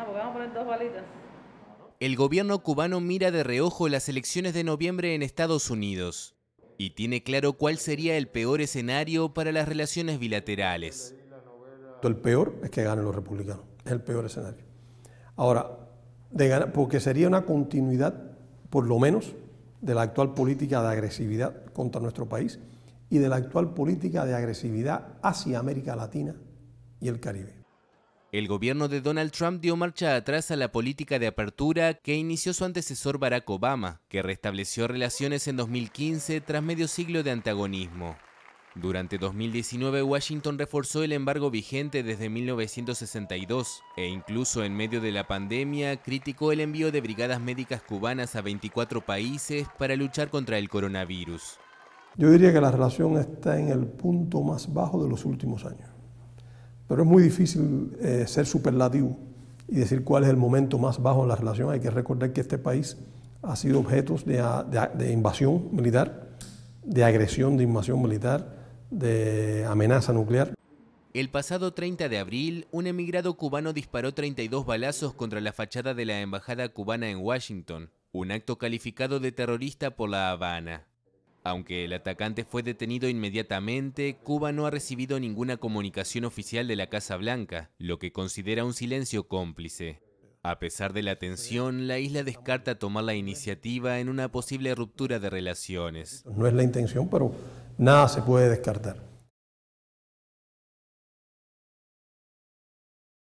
Ah, vamos a poner dos balitas. El gobierno cubano mira de reojo las elecciones de noviembre en Estados Unidos y tiene claro cuál sería el peor escenario para las relaciones bilaterales. El peor es que ganen los republicanos, es el peor escenario. Ahora, porque sería una continuidad, por lo menos, de la actual política de agresividad contra nuestro país y de la actual política de agresividad hacia América Latina y el Caribe. El gobierno de Donald Trump dio marcha atrás a la política de apertura que inició su antecesor Barack Obama, que restableció relaciones en 2015 tras medio siglo de antagonismo. Durante 2019 Washington reforzó el embargo vigente desde 1962 e incluso en medio de la pandemia criticó el envío de brigadas médicas cubanas a 24 países para luchar contra el coronavirus. Yo diría que la relación está en el punto más bajo de los últimos años. Pero es muy difícil eh, ser superlativo y decir cuál es el momento más bajo en la relación. Hay que recordar que este país ha sido objeto de invasión militar, de agresión de invasión militar, de amenaza nuclear. El pasado 30 de abril, un emigrado cubano disparó 32 balazos contra la fachada de la Embajada cubana en Washington, un acto calificado de terrorista por La Habana. Aunque el atacante fue detenido inmediatamente, Cuba no ha recibido ninguna comunicación oficial de la Casa Blanca, lo que considera un silencio cómplice. A pesar de la tensión, la isla descarta tomar la iniciativa en una posible ruptura de relaciones. No es la intención, pero nada se puede descartar.